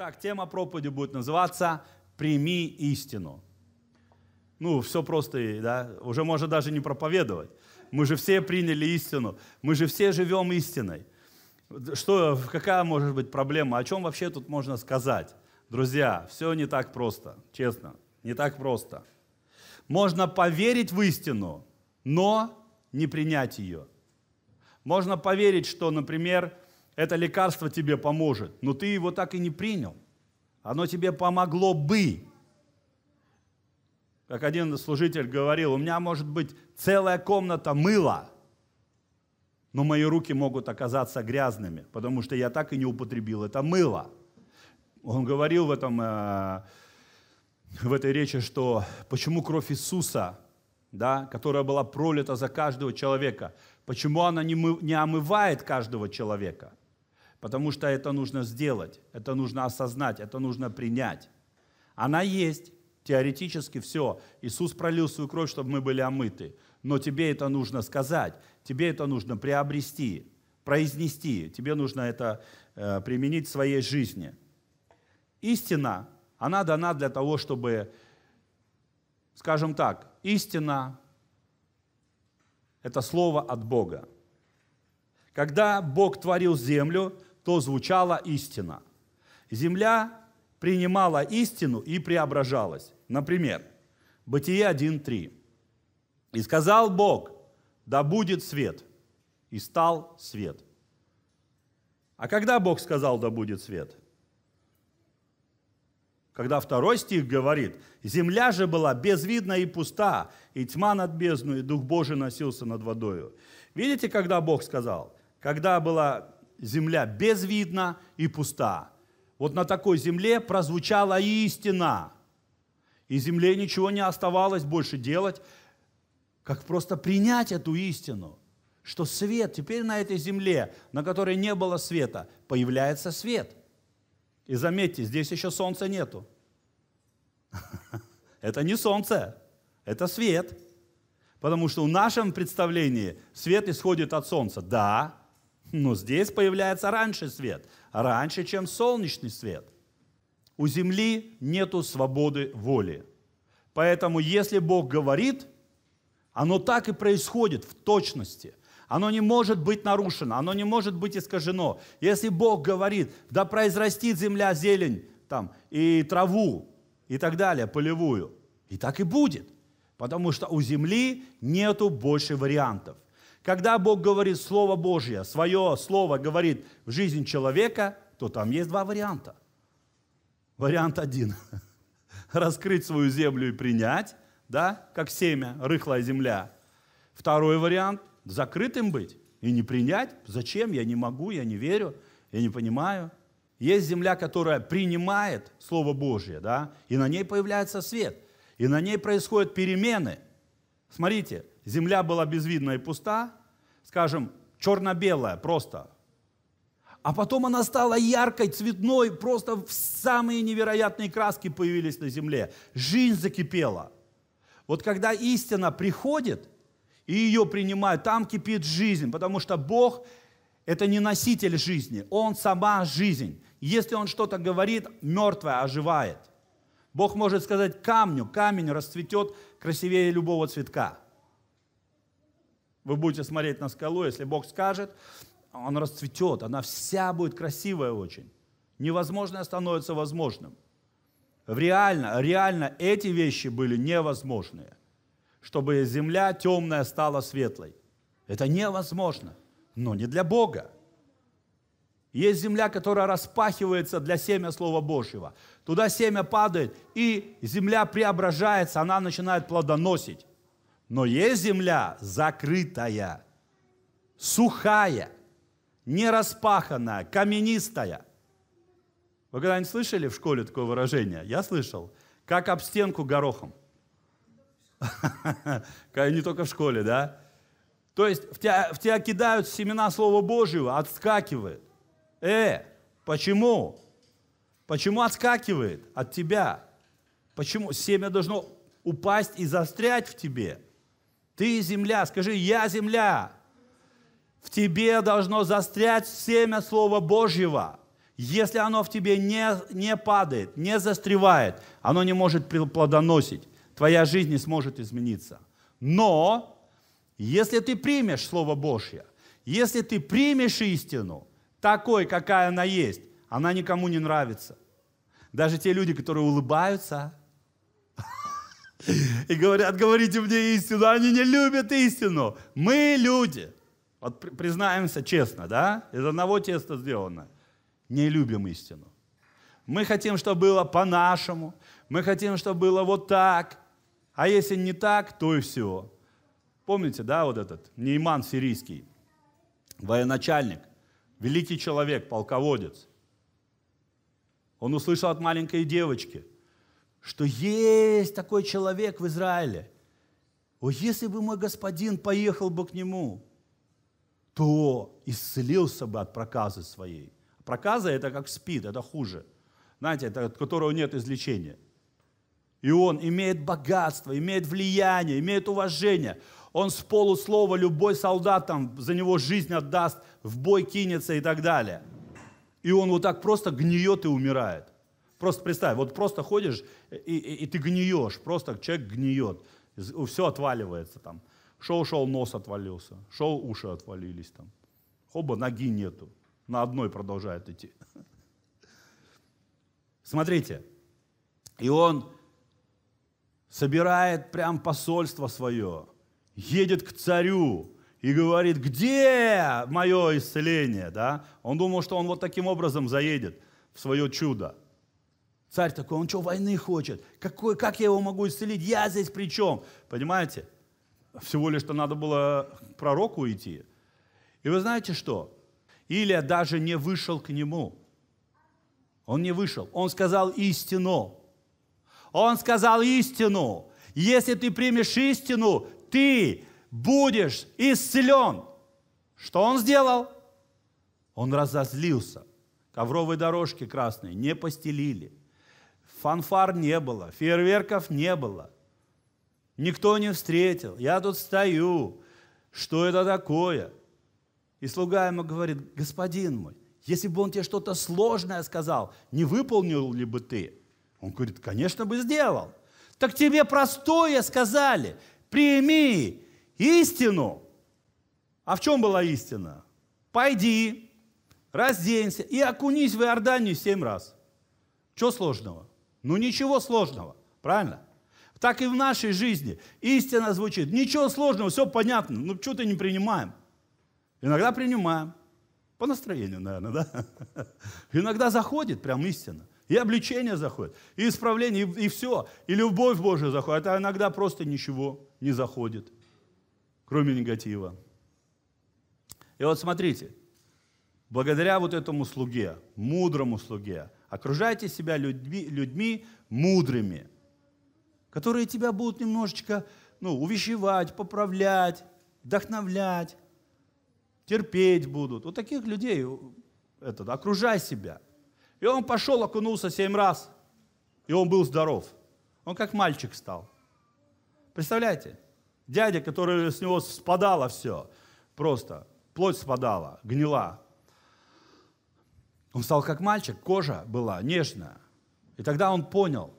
Так, тема проповеди будет называться «Прими истину». Ну, все просто, да, уже можно даже не проповедовать. Мы же все приняли истину, мы же все живем истиной. Что, какая может быть проблема, о чем вообще тут можно сказать? Друзья, все не так просто, честно, не так просто. Можно поверить в истину, но не принять ее. Можно поверить, что, например, это лекарство тебе поможет, но ты его так и не принял. Оно тебе помогло бы. Как один служитель говорил, у меня может быть целая комната мыла, но мои руки могут оказаться грязными, потому что я так и не употребил это мыло. Он говорил в, этом, э, в этой речи, что почему кровь Иисуса, да, которая была пролита за каждого человека, почему она не, мы, не омывает каждого человека – потому что это нужно сделать, это нужно осознать, это нужно принять. Она есть, теоретически все. Иисус пролил свою кровь, чтобы мы были омыты. Но тебе это нужно сказать, тебе это нужно приобрести, произнести, тебе нужно это э, применить в своей жизни. Истина, она дана для того, чтобы, скажем так, истина – это слово от Бога. Когда Бог творил землю, то звучала истина. Земля принимала истину и преображалась. Например, Бытие 1.3. «И сказал Бог, да будет свет, и стал свет». А когда Бог сказал, да будет свет? Когда второй стих говорит, «Земля же была безвидна и пуста, и тьма над бездной, и Дух Божий носился над водою». Видите, когда Бог сказал? Когда была земля безвидна и пуста. Вот на такой земле прозвучала истина. И земле ничего не оставалось больше делать, как просто принять эту истину, что свет, теперь на этой земле, на которой не было света, появляется свет. И заметьте, здесь еще солнца нету. Это не солнце, это свет. Потому что в нашем представлении свет исходит от солнца. Да, но здесь появляется раньше свет, раньше, чем солнечный свет. У земли нету свободы воли. Поэтому если Бог говорит, оно так и происходит в точности. Оно не может быть нарушено, оно не может быть искажено. Если Бог говорит, да произрастит земля зелень там, и траву, и так далее, полевую, и так и будет. Потому что у земли нету больше вариантов – когда Бог говорит Слово Божье, свое Слово говорит в жизнь человека, то там есть два варианта. Вариант один – раскрыть свою землю и принять, да, как семя, рыхлая земля. Второй вариант – закрытым быть и не принять. Зачем? Я не могу, я не верю, я не понимаю. Есть земля, которая принимает Слово Божье, да, и на ней появляется свет, и на ней происходят перемены. Смотрите, земля была безвидна и пуста, скажем, черно-белая просто. А потом она стала яркой, цветной, просто самые невероятные краски появились на земле. Жизнь закипела. Вот когда истина приходит, и ее принимают, там кипит жизнь, потому что Бог – это не носитель жизни, Он сама жизнь. Если Он что-то говорит, мертвое оживает. Бог может сказать камню, камень расцветет красивее любого цветка – вы будете смотреть на скалу, если Бог скажет, он расцветет, она вся будет красивая очень. Невозможное становится возможным. Реально, реально эти вещи были невозможные. Чтобы земля темная стала светлой. Это невозможно, но не для Бога. Есть земля, которая распахивается для семя Слова Божьего. Туда семя падает, и земля преображается, она начинает плодоносить. Но есть земля закрытая, сухая, нераспаханная, каменистая. Вы когда-нибудь слышали в школе такое выражение? Я слышал. Как об стенку горохом. Не только в школе, да? То есть в тебя, в тебя кидают семена Слова Божьего, отскакивает. Э, почему? Почему отскакивает от тебя? Почему семя должно упасть и застрять в тебе? Ты земля, скажи, я земля. В тебе должно застрять семя Слова Божьего. Если оно в тебе не, не падает, не застревает, оно не может плодоносить. Твоя жизнь не сможет измениться. Но если ты примешь Слово Божье, если ты примешь истину, такой, какая она есть, она никому не нравится. Даже те люди, которые улыбаются, и говорят, говорите мне истину. Они не любят истину. Мы люди. Вот признаемся честно, да? Из одного теста сделано. Не любим истину. Мы хотим, чтобы было по-нашему. Мы хотим, чтобы было вот так. А если не так, то и все. Помните, да, вот этот Нейман сирийский, военачальник, великий человек, полководец. Он услышал от маленькой девочки, что есть такой человек в Израиле. О, если бы мой господин поехал бы к нему, то исцелился бы от проказы своей. Проказа – это как спид, это хуже. Знаете, это от которого нет излечения. И он имеет богатство, имеет влияние, имеет уважение. Он с полуслова любой солдат там за него жизнь отдаст, в бой кинется и так далее. И он вот так просто гниет и умирает. Просто представь, вот просто ходишь, и, и, и ты гниешь, просто человек гниет, все отваливается там. Шел-шел, нос отвалился, шел, уши отвалились там. Хоба, ноги нету, на одной продолжает идти. Смотрите, и он собирает прям посольство свое, едет к царю, и говорит, где мое исцеление? Да? Он думал, что он вот таким образом заедет в свое чудо. Царь такой, он что, войны хочет? Какой, как я его могу исцелить? Я здесь при чем? Понимаете? Всего лишь-то надо было к пророку идти. И вы знаете что? Илия даже не вышел к нему. Он не вышел. Он сказал истину. Он сказал истину. Если ты примешь истину, ты будешь исцелен. Что он сделал? Он разозлился. Ковровые дорожки красные не постелили фанфар не было, фейерверков не было. Никто не встретил. Я тут стою. Что это такое? И слуга ему говорит, господин мой, если бы он тебе что-то сложное сказал, не выполнил ли бы ты? Он говорит, конечно бы сделал. Так тебе простое сказали, прими истину. А в чем была истина? Пойди, разденься и окунись в Иорданию семь раз. Чего сложного? Ну ничего сложного, правильно? Так и в нашей жизни истина звучит. Ничего сложного, все понятно. Ну что-то не принимаем. Иногда принимаем. По настроению, наверное, да? Иногда заходит прям истина. И обличение заходит, и исправление, и, и все. И любовь Божия заходит. А иногда просто ничего не заходит, кроме негатива. И вот смотрите, благодаря вот этому слуге, мудрому слуге, Окружайте себя людьми, людьми мудрыми, которые тебя будут немножечко ну, увещевать, поправлять, вдохновлять, терпеть будут. Вот таких людей этот, окружай себя. И он пошел, окунулся семь раз, и он был здоров. Он как мальчик стал. Представляете? Дядя, который с него спадало все, просто плоть спадала, гнила, он стал как мальчик, кожа была нежная. И тогда он понял,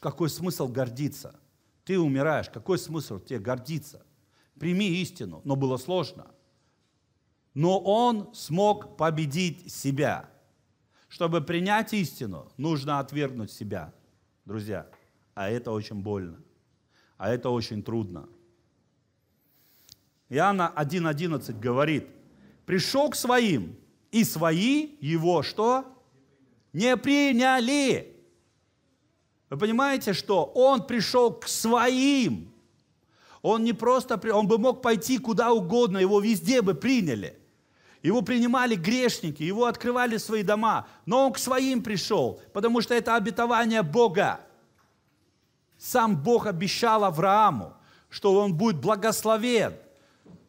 какой смысл гордиться. Ты умираешь, какой смысл тебе гордиться? Прими истину, но было сложно. Но он смог победить себя. Чтобы принять истину, нужно отвергнуть себя, друзья. А это очень больно. А это очень трудно. Иоанна 1.11 говорит, «Пришел к своим, и свои его что? Не приняли. Вы понимаете, что он пришел к своим. Он не просто, он бы мог пойти куда угодно, его везде бы приняли. Его принимали грешники, его открывали свои дома, но он к своим пришел, потому что это обетование Бога. Сам Бог обещал Аврааму, что он будет благословен –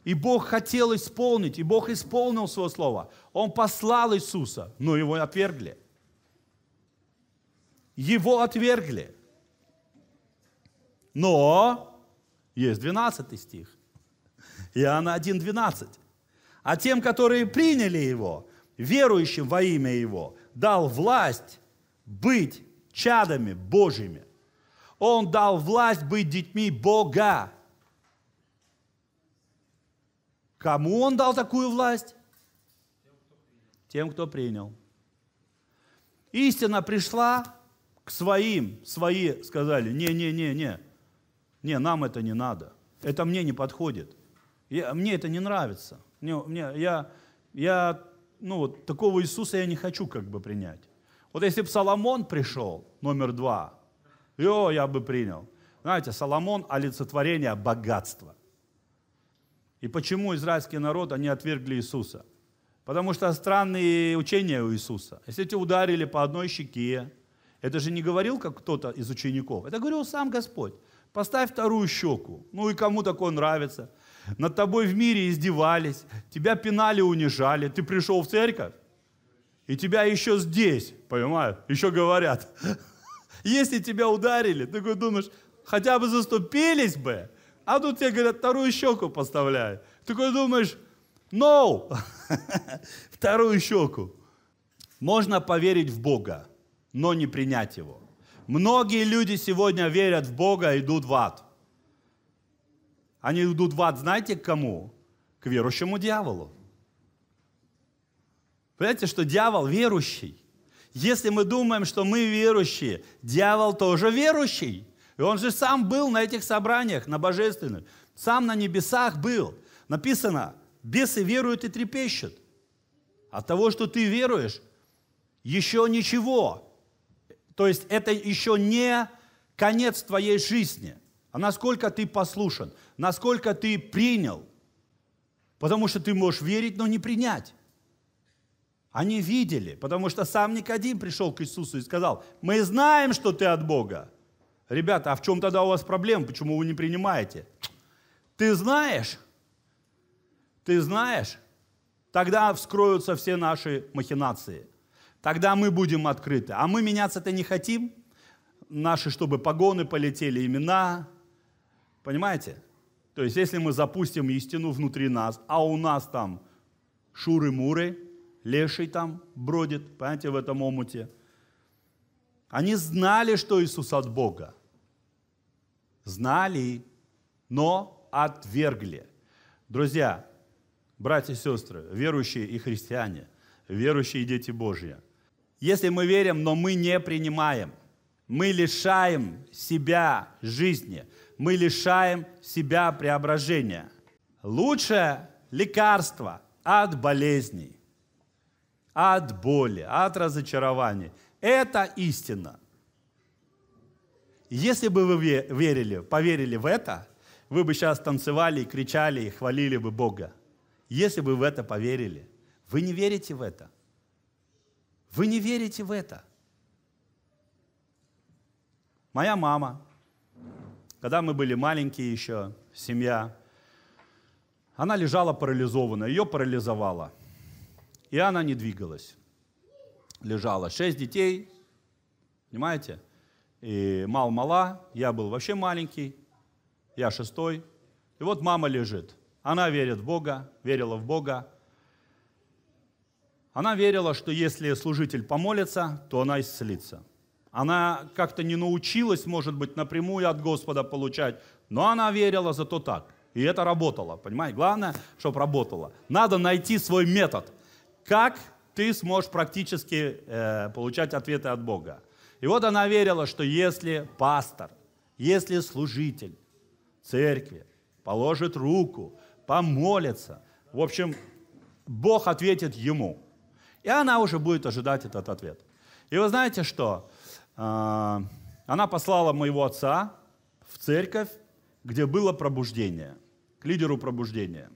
и Бог хотел исполнить, и Бог исполнил свое слово. Он послал Иисуса, но его отвергли. Его отвергли. Но есть 12 стих. Иоанна 1, 12. А тем, которые приняли его, верующим во имя его, дал власть быть чадами Божьими. Он дал власть быть детьми Бога. Кому он дал такую власть? Тем, кто принял. Истина пришла к своим. Свои сказали, не-не-не-не, не, нам это не надо. Это мне не подходит. Я, мне это не нравится. Мне, мне, я, я, ну, вот, такого Иисуса я не хочу как бы принять. Вот если бы Соломон пришел, номер два, йо, я бы принял. Знаете, Соломон – олицетворение богатства. И почему израильский народ, они отвергли Иисуса? Потому что странные учения у Иисуса. Если тебя ударили по одной щеке, это же не говорил как кто-то из учеников, это говорил сам Господь. Поставь вторую щеку. Ну и кому такое нравится? Над тобой в мире издевались, тебя пинали, унижали. Ты пришел в церковь, и тебя еще здесь, понимаю, еще говорят. Если тебя ударили, ты такой думаешь, хотя бы заступились бы, а тут тебе говорят, вторую щеку поставляй. Ты Такой думаешь, no, вторую щеку. Можно поверить в Бога, но не принять Его. Многие люди сегодня верят в Бога и идут в ад. Они идут в ад, знаете, к кому? К верующему дьяволу. Понимаете, что дьявол верующий. Если мы думаем, что мы верующие, дьявол тоже верующий. И он же сам был на этих собраниях, на божественных. Сам на небесах был. Написано, бесы веруют и трепещут. От того, что ты веруешь, еще ничего. То есть это еще не конец твоей жизни, а насколько ты послушан, насколько ты принял. Потому что ты можешь верить, но не принять. Они видели, потому что сам Никодим пришел к Иисусу и сказал, мы знаем, что ты от Бога. Ребята, а в чем тогда у вас проблема? Почему вы не принимаете? Ты знаешь? Ты знаешь? Тогда вскроются все наши махинации. Тогда мы будем открыты. А мы меняться-то не хотим. Наши, чтобы погоны полетели, имена. Понимаете? То есть, если мы запустим истину внутри нас, а у нас там шуры-муры, леший там бродит, понимаете, в этом омуте. Они знали, что Иисус от Бога знали, но отвергли. Друзья, братья и сестры, верующие и христиане, верующие и дети Божьи, если мы верим, но мы не принимаем, мы лишаем себя жизни, мы лишаем себя преображения. Лучшее лекарство от болезней, от боли, от разочарований – это истина – если бы вы верили, поверили в это, вы бы сейчас танцевали, и кричали и хвалили бы Бога. Если бы вы в это поверили. Вы не верите в это. Вы не верите в это. Моя мама, когда мы были маленькие еще, семья, она лежала парализована, ее парализовала. И она не двигалась. Лежала. Шесть детей, понимаете? и мал-мала, я был вообще маленький, я шестой. И вот мама лежит. Она верит в Бога, верила в Бога. Она верила, что если служитель помолится, то она исцелится. Она как-то не научилась, может быть, напрямую от Господа получать, но она верила зато так. И это работало, понимаете? Главное, чтобы работало. Надо найти свой метод. Как ты сможешь практически э, получать ответы от Бога? И вот она верила, что если пастор, если служитель церкви положит руку, помолится, в общем, Бог ответит ему. И она уже будет ожидать этот ответ. И вы знаете что? А, она послала моего отца в церковь, где было пробуждение, к лидеру пробуждения.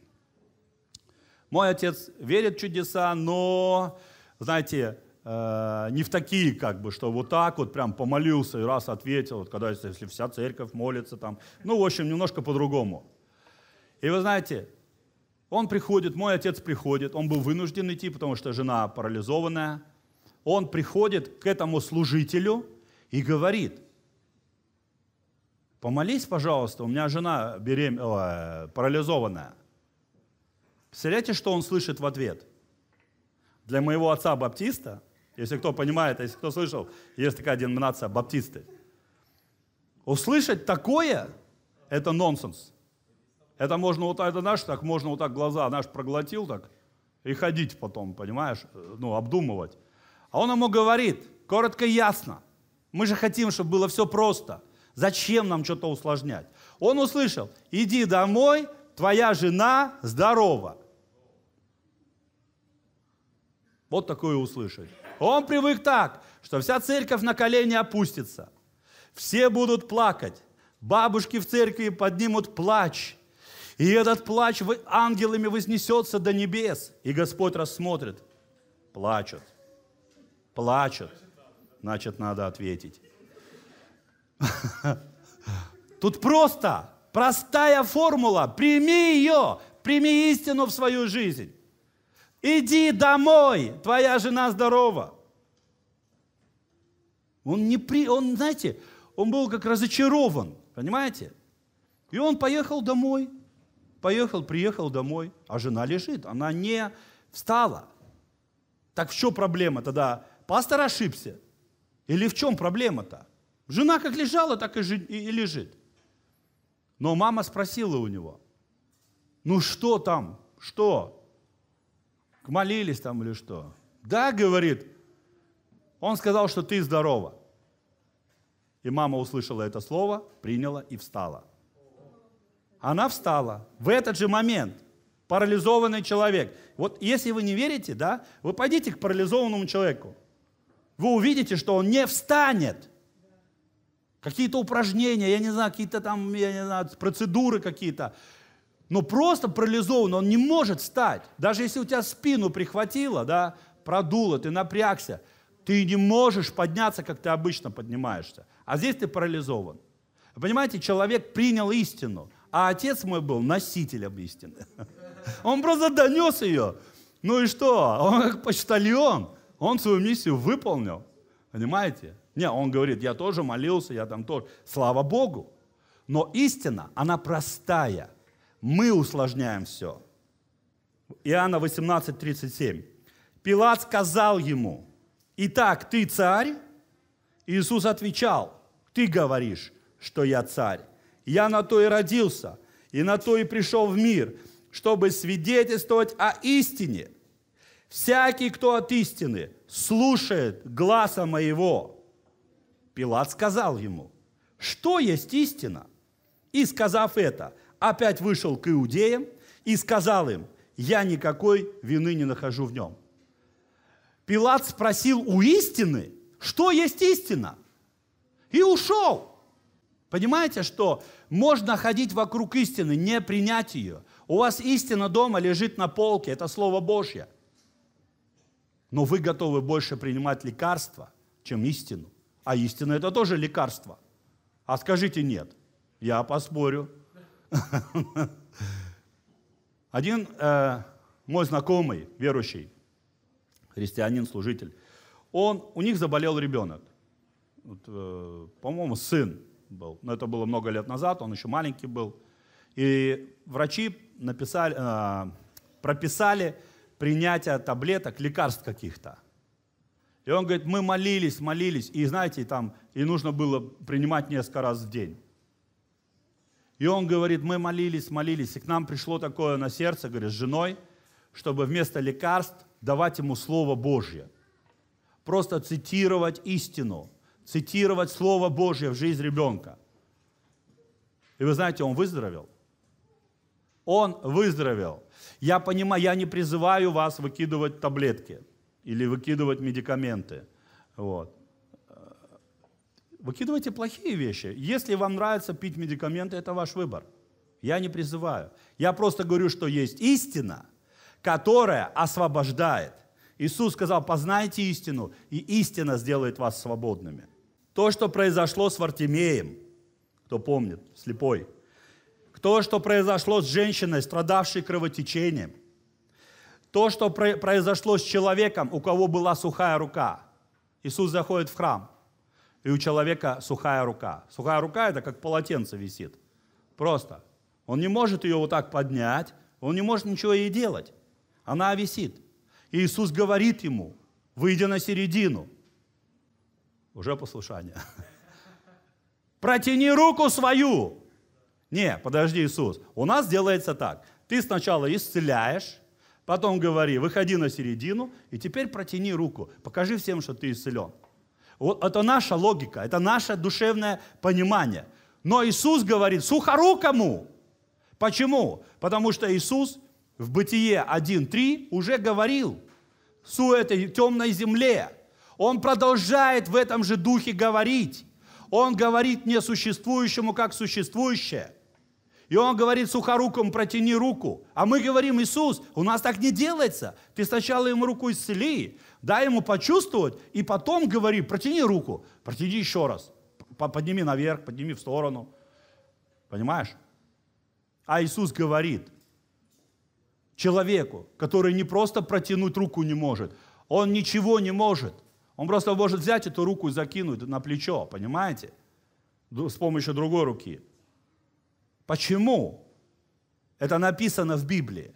Мой отец верит в чудеса, но, знаете, э, не в такие, как бы, что вот так вот прям помолился и раз ответил, вот когда если вся церковь молится там. Ну, в общем, немножко по-другому. И вы знаете, он приходит, мой отец приходит, он был вынужден идти, потому что жена парализованная. Он приходит к этому служителю и говорит, помолись, пожалуйста, у меня жена берем... Э, парализованная. Представляете, что он слышит в ответ? Для моего отца-баптиста – если кто понимает, если кто слышал, есть такая деноминация баптисты. Услышать такое – это нонсенс. Это можно вот это наш, так можно вот так глаза наш проглотил так и ходить потом, понимаешь, ну обдумывать. А он ему говорит, коротко и ясно. Мы же хотим, чтобы было все просто. Зачем нам что-то усложнять? Он услышал, иди домой, твоя жена здорова. Вот такое услышать. Он привык так, что вся церковь на колени опустится. Все будут плакать. Бабушки в церкви поднимут плач. И этот плач ангелами вознесется до небес. И Господь рассмотрит. Плачут. Плачут. Значит, надо ответить. Тут просто, простая формула. Прими ее, прими истину в свою жизнь. Иди домой, твоя жена здорова. Он не при... Он, знаете, он был как разочарован, понимаете? И он поехал домой. Поехал, приехал домой, а жена лежит, она не встала. Так в чем проблема тогда? Пастор ошибся. Или в чем проблема-то? Жена как лежала, так и, лежит. Но мама спросила у него, ну что там, что? молились там или что? Да, говорит, он сказал, что ты здорова. И мама услышала это слово, приняла и встала. Она встала в этот же момент. Парализованный человек. Вот если вы не верите, да, вы пойдите к парализованному человеку. Вы увидите, что он не встанет. Какие-то упражнения, я не знаю, какие-то там, я не знаю, процедуры какие-то но просто парализован, он не может встать. Даже если у тебя спину прихватило, да, продуло, ты напрягся, ты не можешь подняться, как ты обычно поднимаешься. А здесь ты парализован. Понимаете, человек принял истину, а отец мой был носителем истины. Он просто донес ее. Ну и что? Он как почтальон. Он свою миссию выполнил. Понимаете? Не, он говорит, я тоже молился, я там тоже. Слава Богу. Но истина, она простая мы усложняем все. Иоанна 18, 37. Пилат сказал ему, «Итак, ты царь?» Иисус отвечал, «Ты говоришь, что я царь. Я на то и родился, и на то и пришел в мир, чтобы свидетельствовать о истине. Всякий, кто от истины, слушает глаза моего». Пилат сказал ему, «Что есть истина?» И, сказав это, – опять вышел к иудеям и сказал им, я никакой вины не нахожу в нем. Пилат спросил у истины, что есть истина, и ушел. Понимаете, что можно ходить вокруг истины, не принять ее. У вас истина дома лежит на полке, это Слово Божье. Но вы готовы больше принимать лекарства, чем истину. А истина – это тоже лекарство. А скажите «нет». Я поспорю. Один э, мой знакомый, верующий, христианин, служитель, он, у них заболел ребенок. Вот, э, по-моему, сын был. Но это было много лет назад, он еще маленький был. И врачи написали, э, прописали принятие таблеток, лекарств каких-то. И он говорит, мы молились, молились, и знаете, там, и нужно было принимать несколько раз в день. И он говорит, мы молились, молились, и к нам пришло такое на сердце, говорит, с женой, чтобы вместо лекарств давать ему Слово Божье. Просто цитировать истину, цитировать Слово Божье в жизнь ребенка. И вы знаете, он выздоровел. Он выздоровел. Я понимаю, я не призываю вас выкидывать таблетки или выкидывать медикаменты. Вот. Выкидывайте плохие вещи. Если вам нравится пить медикаменты, это ваш выбор. Я не призываю. Я просто говорю, что есть истина, которая освобождает. Иисус сказал, познайте истину, и истина сделает вас свободными. То, что произошло с Вартимеем, кто помнит, слепой, то, что произошло с женщиной, страдавшей кровотечением, то, что произошло с человеком, у кого была сухая рука. Иисус заходит в храм и у человека сухая рука. Сухая рука – это как полотенце висит. Просто. Он не может ее вот так поднять, он не может ничего ей делать. Она висит. И Иисус говорит ему, выйдя на середину, уже послушание, протяни руку свою. Не, подожди, Иисус, у нас делается так. Ты сначала исцеляешь, потом говори, выходи на середину, и теперь протяни руку, покажи всем, что ты исцелен. Вот это наша логика, это наше душевное понимание. Но Иисус говорит сухорукому. Почему? Потому что Иисус в Бытие 1.3 уже говорил су этой темной земле. Он продолжает в этом же духе говорить. Он говорит несуществующему, как существующее. И он говорит сухорукому, протяни руку. А мы говорим, Иисус, у нас так не делается. Ты сначала ему руку исцели, дай ему почувствовать, и потом говори, протяни руку, протяни еще раз, подними наверх, подними в сторону. Понимаешь? А Иисус говорит человеку, который не просто протянуть руку не может, он ничего не может. Он просто может взять эту руку и закинуть на плечо, понимаете? С помощью другой руки. Почему? Это написано в Библии.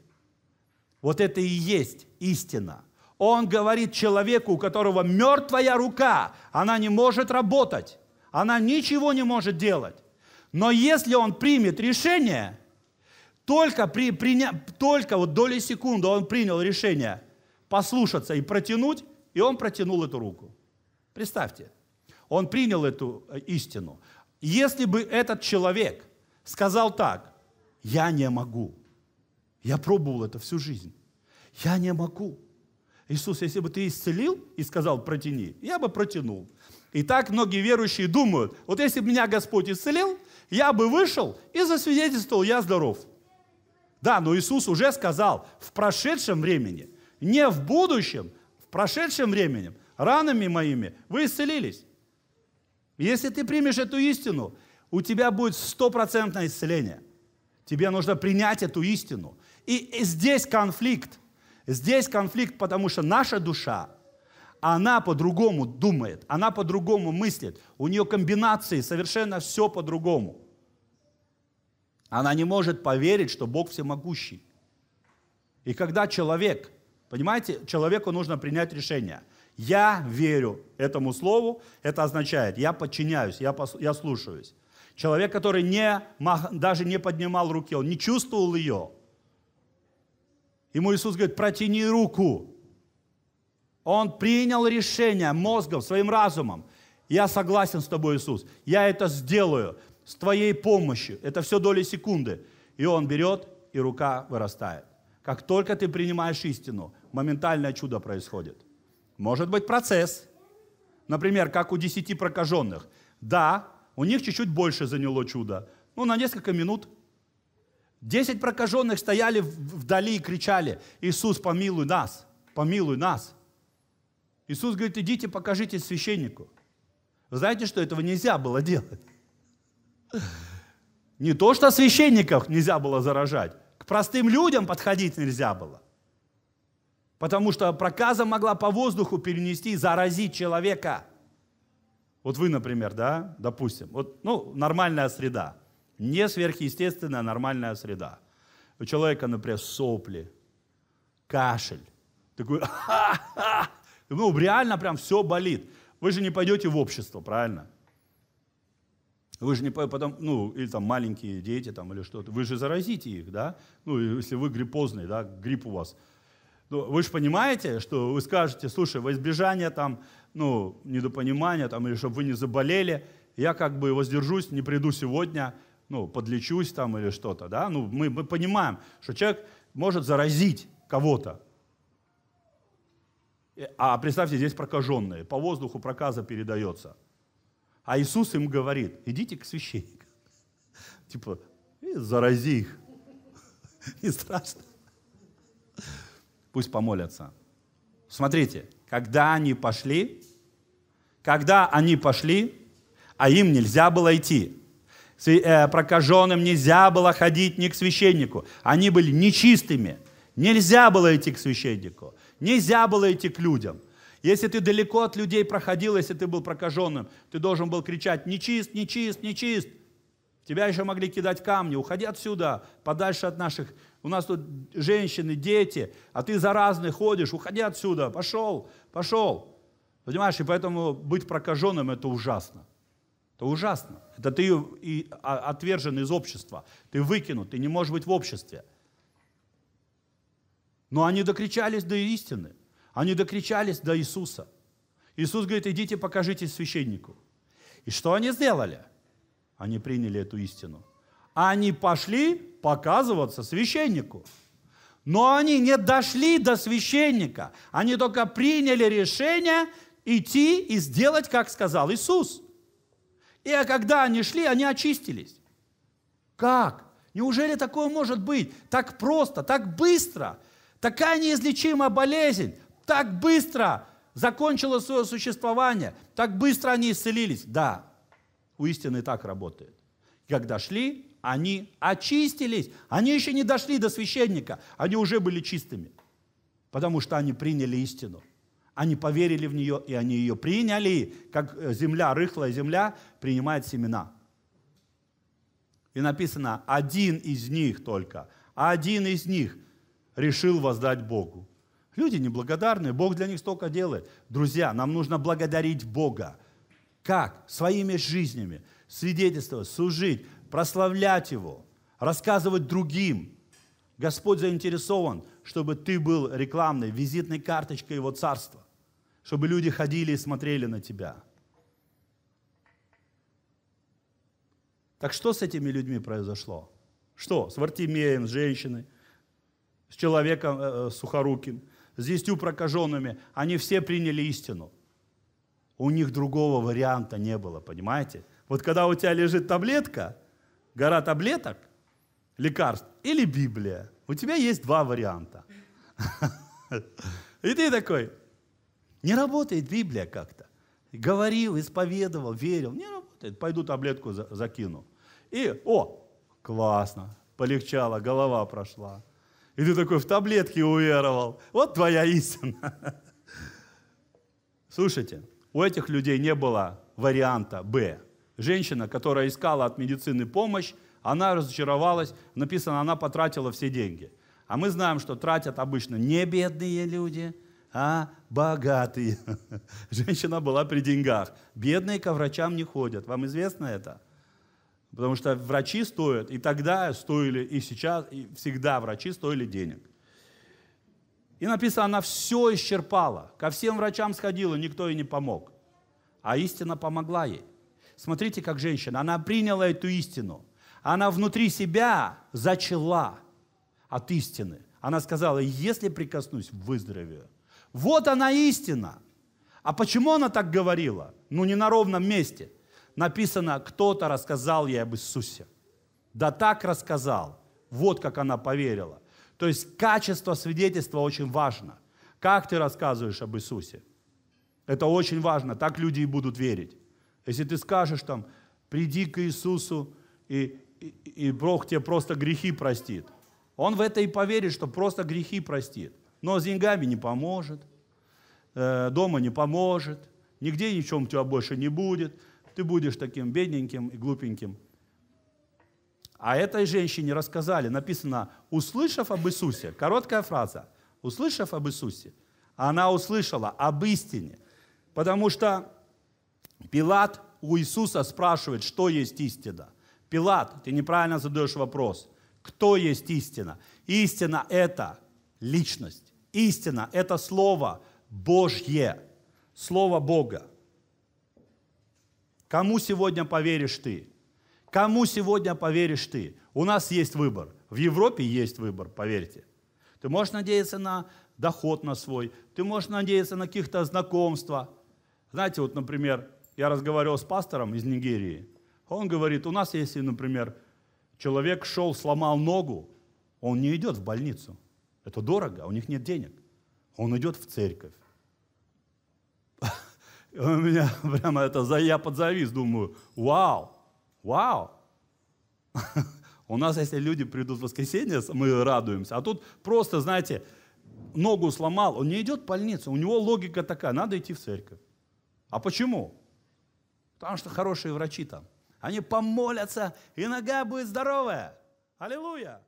Вот это и есть истина. Он говорит человеку, у которого мертвая рука, она не может работать, она ничего не может делать. Но если он примет решение, только, при, приня, только вот доли секунды он принял решение послушаться и протянуть, и он протянул эту руку. Представьте, он принял эту э, истину. Если бы этот человек сказал так, я не могу, я пробовал это всю жизнь, я не могу, Иисус, если бы ты исцелил и сказал, протяни, я бы протянул. И так многие верующие думают, вот если бы меня Господь исцелил, я бы вышел и засвидетельствовал, я здоров. Да, но Иисус уже сказал, в прошедшем времени, не в будущем, в прошедшем времени, ранами моими вы исцелились. Если ты примешь эту истину, у тебя будет стопроцентное исцеление. Тебе нужно принять эту истину. И здесь конфликт – Здесь конфликт, потому что наша душа, она по-другому думает, она по-другому мыслит. У нее комбинации, совершенно все по-другому. Она не может поверить, что Бог всемогущий. И когда человек, понимаете, человеку нужно принять решение. Я верю этому слову, это означает, я подчиняюсь, я, пос, я слушаюсь. Человек, который не, даже не поднимал руки, он не чувствовал ее, Ему Иисус говорит, протяни руку. Он принял решение мозгом, своим разумом. Я согласен с тобой, Иисус. Я это сделаю с твоей помощью. Это все доли секунды. И он берет, и рука вырастает. Как только ты принимаешь истину, моментальное чудо происходит. Может быть процесс. Например, как у десяти прокаженных. Да, у них чуть-чуть больше заняло чудо. Ну, на несколько минут Десять прокаженных стояли вдали и кричали, Иисус, помилуй нас, помилуй нас. Иисус говорит, идите покажите священнику. Вы знаете, что этого нельзя было делать? Не то, что священников нельзя было заражать, к простым людям подходить нельзя было. Потому что проказа могла по воздуху перенести, заразить человека. Вот вы, например, да, допустим, вот, ну, нормальная среда – не сверхъестественная, а нормальная среда. У человека, например, сопли, кашель. Такой, Ну, реально прям все болит. Вы же не пойдете в общество, правильно? Вы же не потом, ну, или там маленькие дети там или что-то. Вы же заразите их, да? Ну, если вы гриппозный, да, грипп у вас. Ну, вы же понимаете, что вы скажете, слушай, во избежание там, ну, недопонимания там, или чтобы вы не заболели, я как бы воздержусь, не приду сегодня – ну, подлечусь там или что-то, да, ну, мы, мы понимаем, что человек может заразить кого-то. Э, а представьте, здесь прокаженные, по воздуху проказа передается. А Иисус им говорит, идите к священнику. Типа, зарази их. Не страшно. Пусть помолятся. Смотрите, когда они пошли, когда они пошли, а им нельзя было идти. Э, прокаженным нельзя было ходить ни к священнику. Они были нечистыми. Нельзя было идти к священнику. Нельзя было идти к людям. Если ты далеко от людей проходил, если ты был прокаженным, ты должен был кричать «Нечист, нечист, нечист!» Тебя еще могли кидать камни. Уходи отсюда, подальше от наших. У нас тут женщины, дети, а ты заразный ходишь. Уходи отсюда, пошел, пошел. Понимаешь, и поэтому быть прокаженным – это ужасно. Это ужасно. Это ты а, отвержен из общества. Ты выкинут, ты не можешь быть в обществе. Но они докричались до истины. Они докричались до Иисуса. Иисус говорит, идите покажите священнику. И что они сделали? Они приняли эту истину. Они пошли показываться священнику. Но они не дошли до священника. Они только приняли решение идти и сделать, как сказал Иисус – и а когда они шли, они очистились. Как? Неужели такое может быть? Так просто, так быстро. Такая неизлечимая болезнь. Так быстро закончила свое существование. Так быстро они исцелились. Да, у истины так работает. Когда шли, они очистились. Они еще не дошли до священника. Они уже были чистыми. Потому что они приняли истину. Они поверили в нее, и они ее приняли, как э, земля, рыхлая земля, принимает семена. И написано, один из них только, один из них решил воздать Богу. Люди неблагодарные, Бог для них столько делает. Друзья, нам нужно благодарить Бога. Как? Своими жизнями. Свидетельствовать, служить, прославлять Его, рассказывать другим. Господь заинтересован, чтобы ты был рекламной, визитной карточкой Его Царства чтобы люди ходили и смотрели на тебя. Так что с этими людьми произошло? Что? С Вартимеем, с женщиной, с человеком э, э, сухоруким, с десятью прокаженными. Они все приняли истину. У них другого варианта не было, понимаете? Вот когда у тебя лежит таблетка, гора таблеток, лекарств или Библия, у тебя есть два варианта. И ты такой, не работает Библия как-то. Говорил, исповедовал, верил. Не работает. Пойду таблетку закину. И, о, классно, полегчало, голова прошла. И ты такой в таблетке уверовал. Вот твоя истина. Слушайте, у этих людей не было варианта «Б». Женщина, которая искала от медицины помощь, она разочаровалась. Написано, она потратила все деньги. А мы знаем, что тратят обычно не бедные люди – а богатые. Женщина была при деньгах. Бедные ко врачам не ходят. Вам известно это? Потому что врачи стоят, и тогда стоили, и сейчас, и всегда врачи стоили денег. И написано, она все исчерпала. Ко всем врачам сходила, никто ей не помог. А истина помогла ей. Смотрите, как женщина, она приняла эту истину. Она внутри себя зачала от истины. Она сказала, если прикоснусь, выздоровею. Вот она истина. А почему она так говорила? Ну, не на ровном месте. Написано, кто-то рассказал ей об Иисусе. Да так рассказал. Вот как она поверила. То есть качество свидетельства очень важно. Как ты рассказываешь об Иисусе? Это очень важно. Так люди и будут верить. Если ты скажешь там, приди к Иисусу, и, и, и Бог тебе просто грехи простит. Он в это и поверит, что просто грехи простит. Но с деньгами не поможет, э, дома не поможет, нигде ни ничем тебя больше не будет, ты будешь таким бедненьким и глупеньким. А этой женщине рассказали, написано, услышав об Иисусе, короткая фраза, услышав об Иисусе, она услышала об истине, потому что Пилат у Иисуса спрашивает, что есть истина. Пилат, ты неправильно задаешь вопрос, кто есть истина? Истина – это личность. Истина – это Слово Божье, Слово Бога. Кому сегодня поверишь ты? Кому сегодня поверишь ты? У нас есть выбор. В Европе есть выбор, поверьте. Ты можешь надеяться на доход на свой, ты можешь надеяться на каких-то знакомства. Знаете, вот, например, я разговаривал с пастором из Нигерии. Он говорит, у нас если, например, человек шел, сломал ногу, он не идет в больницу. Это дорого, а у них нет денег. Он идет в церковь. У меня прямо это, я подзавис, думаю, вау, вау. У нас, если люди придут в воскресенье, мы радуемся. А тут просто, знаете, ногу сломал, он не идет в больницу. У него логика такая, надо идти в церковь. А почему? Потому что хорошие врачи там. Они помолятся, и нога будет здоровая. Аллилуйя!